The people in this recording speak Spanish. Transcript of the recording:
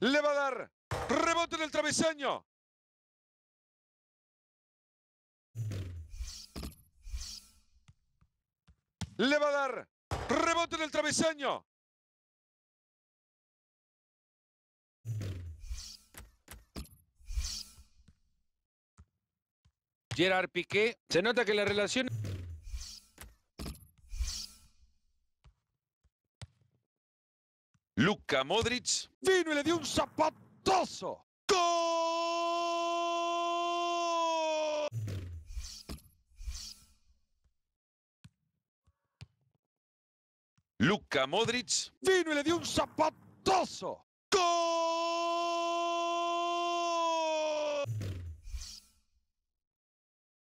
Le va a dar rebote en el travesaño. Le va a dar rebote en el travesaño. Gerard Piqué. Se nota que la relación Luka Modric vino y le dio un zapatoso. ¡Gol! Luka Modric vino y le dio un zapatoso. ¡Gol!